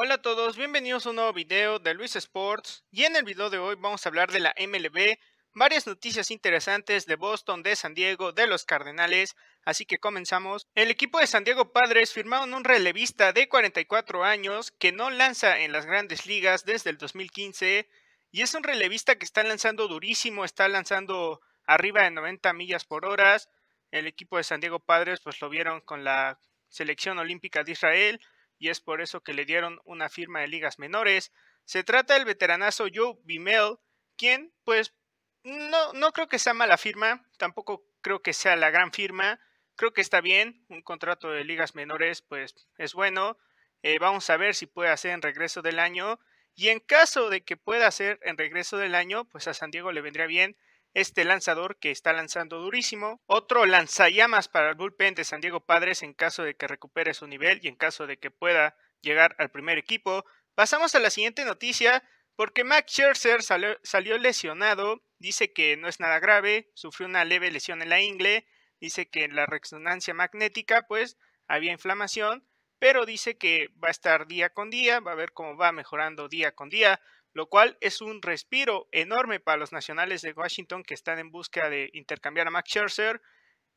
Hola a todos, bienvenidos a un nuevo video de Luis Sports y en el video de hoy vamos a hablar de la MLB, varias noticias interesantes de Boston, de San Diego, de los Cardenales, así que comenzamos. El equipo de San Diego Padres firmaron un relevista de 44 años que no lanza en las grandes ligas desde el 2015 y es un relevista que está lanzando durísimo, está lanzando arriba de 90 millas por hora. El equipo de San Diego Padres pues lo vieron con la selección olímpica de Israel y es por eso que le dieron una firma de ligas menores. Se trata del veteranazo Joe Bimel, quien pues no, no creo que sea mala firma, tampoco creo que sea la gran firma, creo que está bien, un contrato de ligas menores pues es bueno, eh, vamos a ver si puede hacer en regreso del año y en caso de que pueda hacer en regreso del año pues a San Diego le vendría bien, este lanzador que está lanzando durísimo. Otro lanzallamas para el bullpen de San Diego Padres en caso de que recupere su nivel y en caso de que pueda llegar al primer equipo. Pasamos a la siguiente noticia porque Max Scherzer salió, lesionado. Dice que no es nada grave, sufrió una leve lesión en la ingle. Dice que en la resonancia magnética pues había inflamación pero dice que va a estar día con día, va a ver cómo va mejorando día con día, lo cual es un respiro enorme para los nacionales de Washington que están en busca de intercambiar a Max Scherzer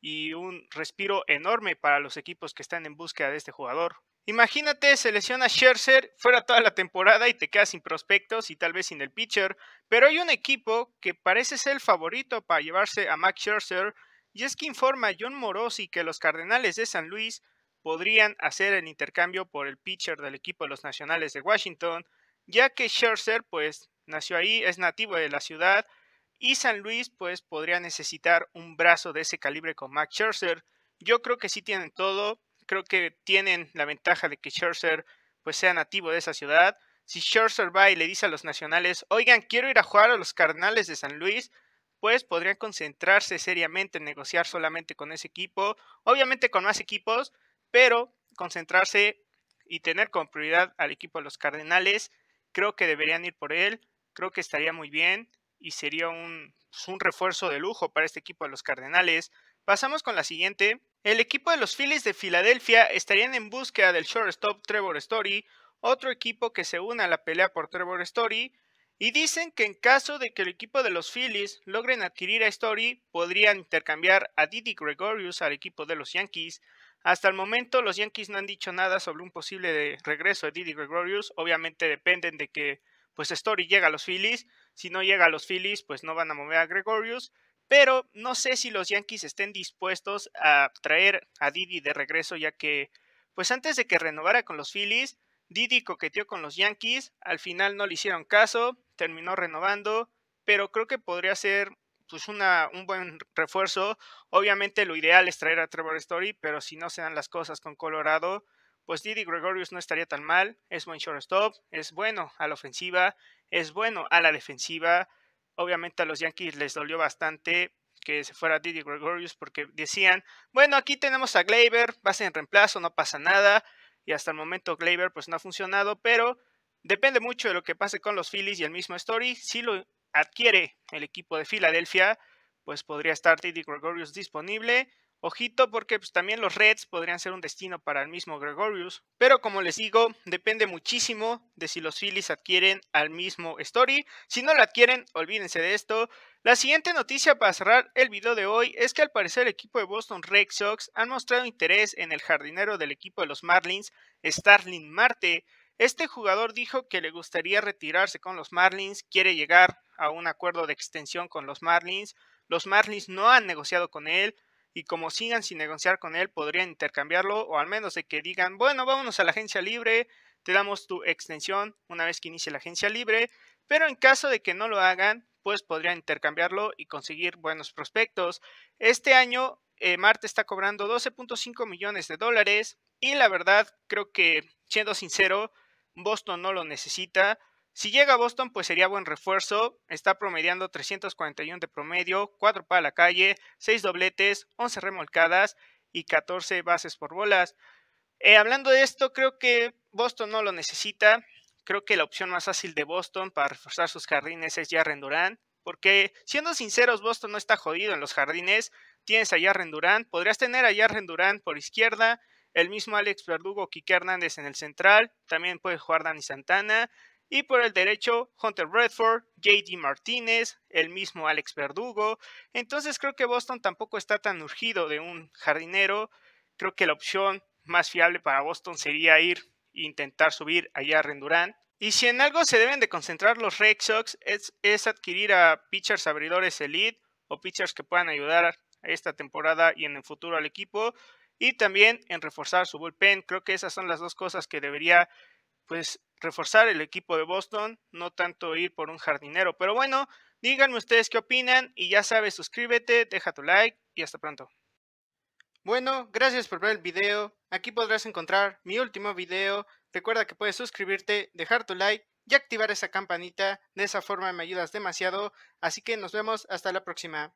y un respiro enorme para los equipos que están en búsqueda de este jugador. Imagínate, selecciona Scherzer fuera toda la temporada y te quedas sin prospectos y tal vez sin el pitcher, pero hay un equipo que parece ser el favorito para llevarse a Max Scherzer y es que informa John Morosi que los Cardenales de San Luis podrían hacer el intercambio por el pitcher del equipo de los Nacionales de Washington, ya que Scherzer pues nació ahí, es nativo de la ciudad y San Luis pues podría necesitar un brazo de ese calibre con Max Scherzer. Yo creo que sí tienen todo, creo que tienen la ventaja de que Scherzer pues sea nativo de esa ciudad. Si Scherzer va y le dice a los Nacionales, "Oigan, quiero ir a jugar a los Cardenales de San Luis", pues podrían concentrarse seriamente en negociar solamente con ese equipo. Obviamente con más equipos pero concentrarse y tener como prioridad al equipo de los Cardenales. Creo que deberían ir por él, creo que estaría muy bien y sería pues, un, refuerzo de lujo para este equipo de los Cardenales. Pasamos con la siguiente. El equipo de los Phillies de Filadelfia estarían en búsqueda del shortstop Trevor Story, otro equipo que se une a la pelea por Trevor Story, y dicen que en caso de que el equipo de los Phillies logren adquirir a Story, podrían intercambiar a Didi Gregorius al equipo de los Yankees, hasta el momento los Yankees no han dicho nada sobre un posible regreso de Didi Gregorius. Obviamente dependen de que pues Story llegue a los Phillies. Si no llega a los Phillies, pues no van a mover a Gregorius. Pero no sé si los Yankees estén dispuestos a traer a Didi de regreso, ya que pues antes de que renovara con los Phillies, Didi coqueteó con los Yankees. Al final no le hicieron caso, terminó renovando. Pero creo que podría ser pues un buen refuerzo. Obviamente lo ideal es traer a Trevor Story, pero si no se dan las cosas con Colorado, pues Didi Gregorius no estaría tan mal. Es buen shortstop, es bueno a la ofensiva, es bueno a la defensiva. Obviamente a los Yankees les dolió bastante que se fuera Didi Gregorius porque decían, bueno, aquí tenemos a Gleyber, ser en reemplazo, no pasa nada. Y hasta el momento Gleyber pues no ha funcionado, pero depende mucho de lo que pase con los Phillies y el mismo Story. Si lo adquiere el equipo de Filadelfia, pues podría estar Teddy Gregorius disponible. Ojito porque pues, también los Reds podrían ser un destino para el mismo Gregorius. Pero como les digo, depende muchísimo de si los Phillies adquieren al mismo Story. Si no lo adquieren, olvídense de esto. La siguiente noticia para cerrar el video de hoy es que al parecer el equipo de Boston Red Sox han mostrado interés en el jardinero del equipo de los Marlins, Starling Marte. Este jugador dijo que le gustaría retirarse con los Marlins, quiere llegar a un acuerdo de extensión con los Marlins. Los Marlins no han negociado con él y como sigan sin negociar con él, podrían intercambiarlo o al menos de que digan, bueno, vámonos a la agencia libre, te damos tu extensión una vez que inicie la agencia libre, pero en caso de que no lo hagan, pues podrían intercambiarlo y conseguir buenos prospectos. Este año, eh, Marte está cobrando 12.5 millones de dólares y la verdad, creo que, siendo sincero, Boston no lo necesita. Si llega a Boston, pues sería buen refuerzo. Está promediando 341 de promedio, 4 para la calle, 6 dobletes, 11 remolcadas y 14 bases por bolas. Eh, hablando de esto, creo que Boston no lo necesita. Creo que la opción más fácil de Boston para reforzar sus jardines es Jarren Durán. Porque, siendo sinceros, Boston no está jodido en los jardines. Tienes a Jarren Durán. Podrías tener a Jarren Durán por izquierda. El mismo Alex Verdugo, Quique Hernández en el central. También puede jugar Dani Santana. Y por el derecho, Hunter Redford, JD Martínez, el mismo Alex Verdugo. Entonces creo que Boston tampoco está tan urgido de un jardinero. Creo que la opción más fiable para Boston sería ir e intentar subir allá a Rendurán. Y si en algo se deben de concentrar los Red Sox es, es adquirir a pitchers abridores elite o pitchers que puedan ayudar a esta temporada y en el futuro al equipo y también en reforzar su bullpen. Creo que esas son las dos cosas que debería pues reforzar el equipo de Boston, no tanto ir por un jardinero. Pero bueno, díganme ustedes qué opinan y ya sabes, suscríbete, deja tu like y hasta pronto. Bueno, gracias por ver el video. Aquí podrás encontrar mi último video. Recuerda que puedes suscribirte, dejar tu like y activar esa campanita. De esa forma me ayudas demasiado. Así que nos vemos hasta la próxima.